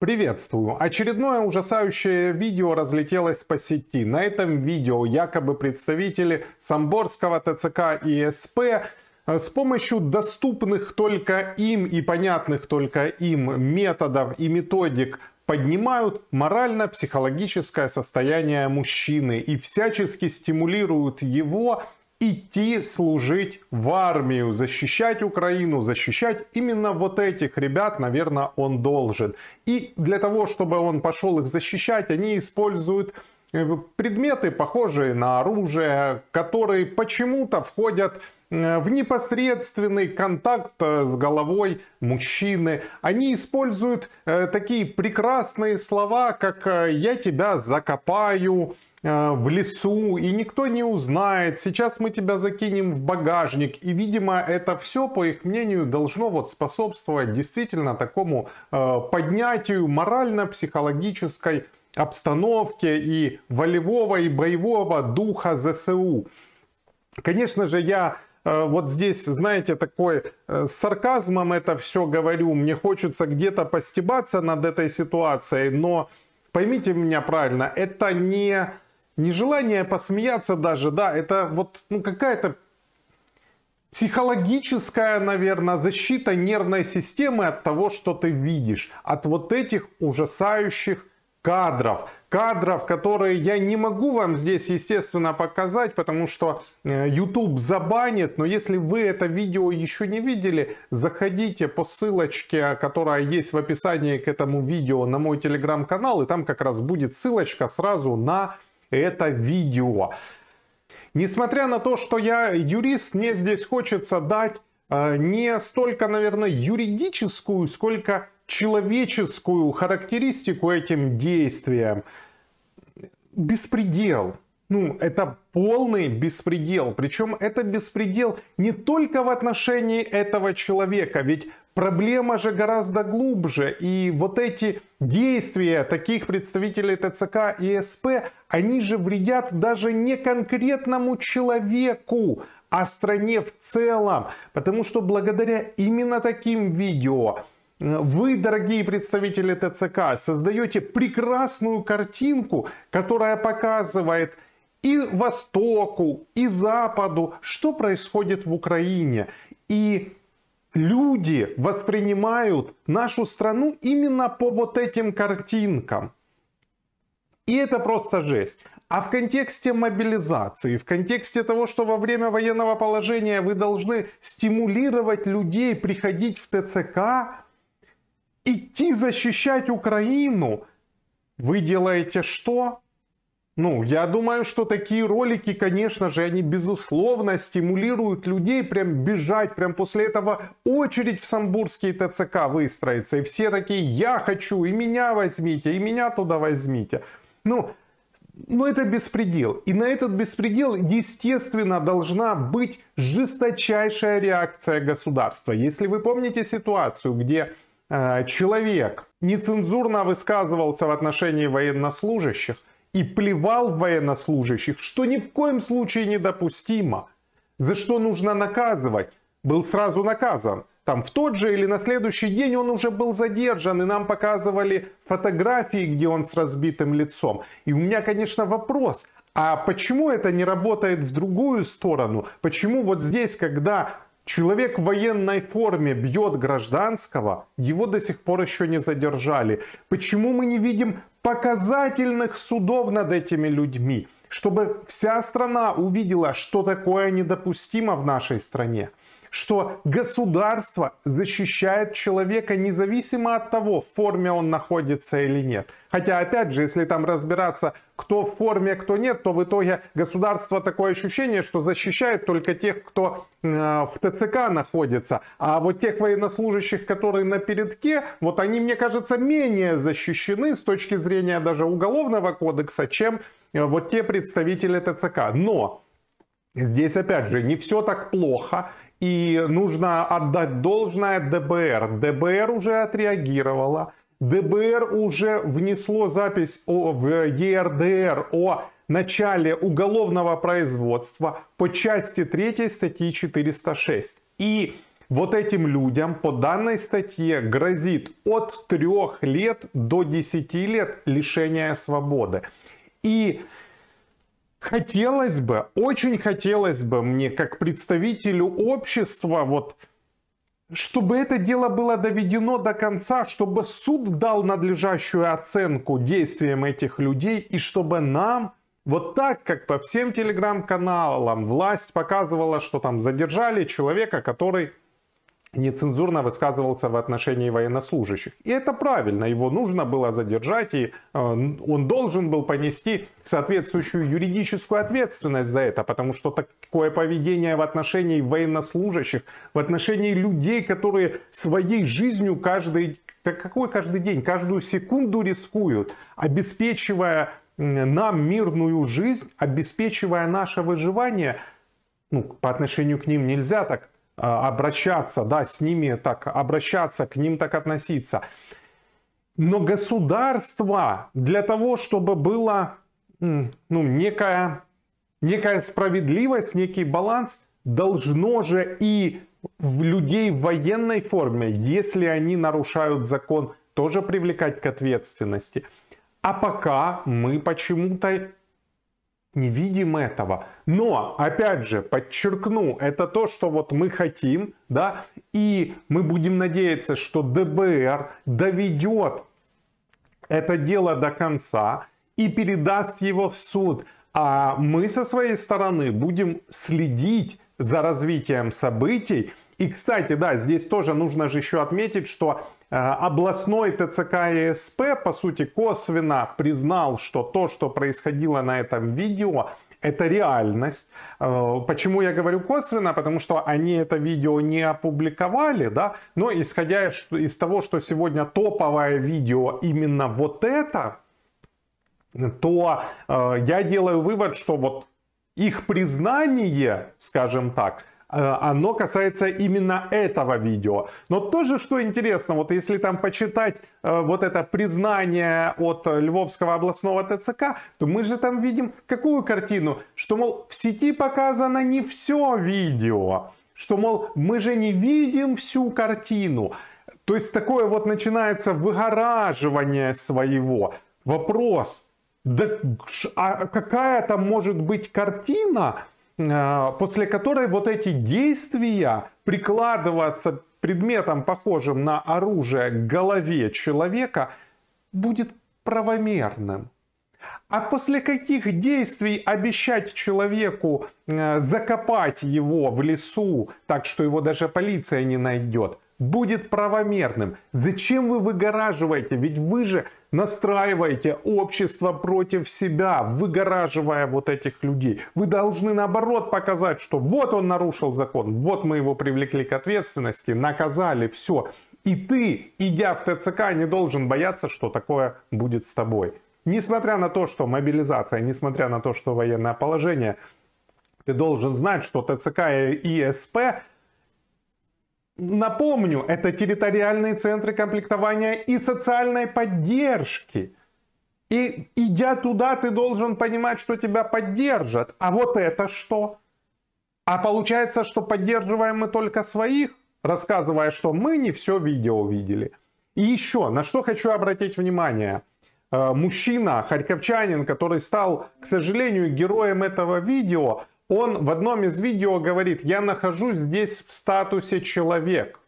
Приветствую! Очередное ужасающее видео разлетелось по сети. На этом видео якобы представители Самборского ТЦК и СП э, с помощью доступных только им и понятных только им методов и методик поднимают морально-психологическое состояние мужчины и всячески стимулируют его идти служить в армию, защищать Украину, защищать именно вот этих ребят, наверное, он должен. И для того, чтобы он пошел их защищать, они используют э, предметы, похожие на оружие, которые почему-то входят э, в непосредственный контакт э, с головой мужчины. Они используют такие прекрасные слова, как «я тебя закопаю», Э, в лесу, и никто не узнает, сейчас мы тебя закинем в багажник. И, видимо, это все, по их мнению, должно вот способствовать действительно такому э, поднятию морально-психологической обстановки и волевого и боевого духа ЗСУ. Конечно же, я э, вот здесь, знаете, такой с сарказмом это все говорю, мне хочется где-то постебаться над этой ситуацией, но поймите меня правильно, это не нежелание посмеяться даже, да, это вот ну, какая-то психологическая, наверное, защита нервной системы от того, что ты видишь, от вот этих ужасающих кадров, кадров, которые я не могу вам здесь, естественно, показать, потому что э, YouTube забанит, но если вы это видео еще не видели, заходите по ссылочке, которая есть в описании к этому видео на мой телеграм-канал, и там как раз будет ссылочка сразу на это видео. Несмотря на то, что я юрист, мне здесь хочется дать э, не столько, наверное, юридическую, сколько человеческую характеристику этим действиям. Беспредел ну, это полный беспредел. Причем это беспредел не только в отношении этого человека, ведь проблема же гораздо глубже. И вот эти действия таких представителей ТЦК и СП, они же вредят даже не конкретному человеку, а стране в целом. Потому что благодаря именно таким видео э, вы, дорогие представители ТЦК, создаете прекрасную картинку, которая показывает, и Востоку, и Западу, что происходит в Украине. И люди воспринимают нашу страну именно по вот этим картинкам. И это просто жесть. А в контексте мобилизации, в контексте того, что во время военного положения вы должны стимулировать людей приходить в ТЦК, идти защищать Украину, вы делаете что? Ну, я думаю, что такие ролики, конечно же, они безусловно стимулируют людей прям бежать, прям после этого очередь в самбурские ТЦК выстроится. И все такие, я хочу, и меня возьмите, и меня туда возьмите. Ну, но ну, это беспредел. И на этот беспредел, естественно, должна быть жесточайшая реакция государства. Если вы помните ситуацию, где э, человек нецензурно высказывался в отношении военнослужащих, и плевал в военнослужащих, что ни в коем случае недопустимо, за что нужно наказывать, был сразу наказан. Там в тот же или на следующий день он уже был задержан, и нам показывали фотографии, где он с разбитым лицом. И у меня, конечно, вопрос, а почему это не работает в другую сторону? Почему вот здесь, когда Человек в военной форме бьет гражданского, его до сих пор еще не задержали. Почему мы не видим показательных судов над этими людьми, чтобы вся страна увидела, что такое недопустимо в нашей стране что государство защищает человека независимо от того, в форме он находится или нет. Хотя, опять же, если там разбираться, кто в форме, кто нет, то в итоге государство такое ощущение, что защищает только тех, кто э, в ТЦК находится. А вот тех военнослужащих, которые на передке, вот они, мне кажется, менее защищены с точки зрения даже уголовного кодекса, чем э, вот те представители ТЦК. Но Здесь, опять же, не все так плохо, и нужно отдать должное ДБР. ДБР уже отреагировало. ДБР уже внесло запись в ЕРДР о начале уголовного производства по части 3 статьи 406. И вот этим людям по данной статье грозит от 3 лет до 10 лет лишения свободы. И хотелось бы, очень хотелось бы мне, как представителю общества, вот, чтобы это дело было доведено до конца, чтобы суд дал надлежащую оценку действиям этих людей, и чтобы нам, вот так, как по всем телеграм-каналам, власть показывала, что там задержали человека, который нецензурно высказывался в отношении военнослужащих. И это правильно, его нужно было задержать, и э, он должен был понести соответствующую юридическую ответственность за это, потому что такое поведение в отношении военнослужащих, в отношении людей, которые своей жизнью каждый, какой каждый день, каждую секунду рискуют, обеспечивая нам мирную жизнь, обеспечивая наше выживание, ну, по отношению к ним нельзя так а, обращаться, да, с ними так обращаться, к ним так относиться. Но государство для того, чтобы было ну, некая, некая справедливость, некий баланс, должно же и в людей в военной форме, если они нарушают закон, тоже привлекать к ответственности. А пока мы почему-то не видим этого. Но, опять же, подчеркну, это то, что вот мы хотим, да, и мы будем надеяться, что ДБР доведет это дело до конца и передаст его в суд. А мы со своей стороны будем следить за развитием событий. И, кстати, да, здесь тоже нужно же еще отметить, что Э, областной ТЦК СП по сути, косвенно признал, что то, что происходило на этом видео, это реальность. Э, почему я говорю косвенно? Потому что они это видео не опубликовали, да, но исходя из, того, что сегодня топовое видео именно вот это, то э, я делаю вывод, что вот их признание, скажем так, Э, оно касается именно этого видео. Но тоже, что интересно, вот если там почитать э, вот это признание от Львовского областного ТЦК, то мы же там видим какую картину? Что, мол, в сети показано не все видео. Что, мол, мы же не видим всю картину. То есть такое вот начинается выгораживание своего. Вопрос, да а какая там может быть картина, а, после которой вот эти действия прикладываться предметом, похожим на оружие, к голове человека будет правомерным. А после каких действий обещать человеку а, закопать его в лесу, так что его даже полиция не найдет – будет правомерным. Зачем вы выгораживаете? Ведь вы же настраиваете общество против себя, выгораживая вот этих людей. Вы должны наоборот показать, что вот он нарушил закон, вот мы его привлекли к ответственности, наказали, все. И ты, идя в ТЦК, не должен бояться, что такое будет с тобой. Несмотря на то, что мобилизация, несмотря на то, что военное положение, ты должен знать, что ТЦК и СП Напомню, это территориальные центры комплектования и социальной поддержки. И идя туда, ты должен понимать, что тебя поддержат. А вот это что? А получается, что поддерживаем мы только своих, рассказывая, что мы не все видео увидели. И еще, на что хочу обратить внимание. Э, мужчина, харьковчанин, который стал, к сожалению, героем этого видео, он в одном из видео говорит, я нахожусь здесь в статусе человек.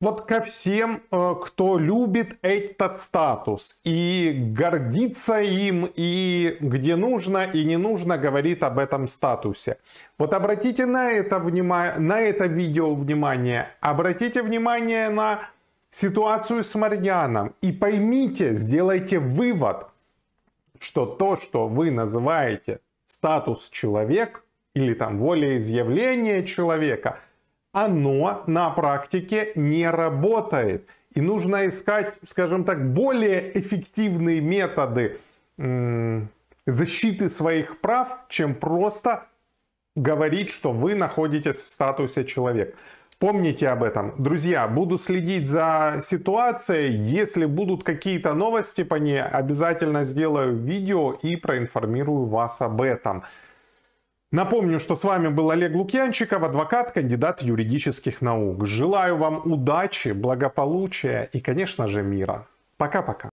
Вот ко всем, э, кто любит этот статус и гордится им, и где нужно и не нужно говорит об этом статусе. Вот обратите на это, внимание, на это видео внимание, обратите внимание на ситуацию с Марьяном и поймите, сделайте вывод, что то, что вы называете статус человек или там волеизъявление человека, оно на практике не работает. И нужно искать, скажем так, более эффективные методы защиты своих прав, чем просто говорить, что вы находитесь в статусе человека. Помните об этом. Друзья, буду следить за ситуацией. Если будут какие-то новости по ней, обязательно сделаю видео и проинформирую вас об этом. Напомню, что с вами был Олег Лукьянчиков, адвокат, кандидат юридических наук. Желаю вам удачи, благополучия и, конечно же, мира. Пока-пока.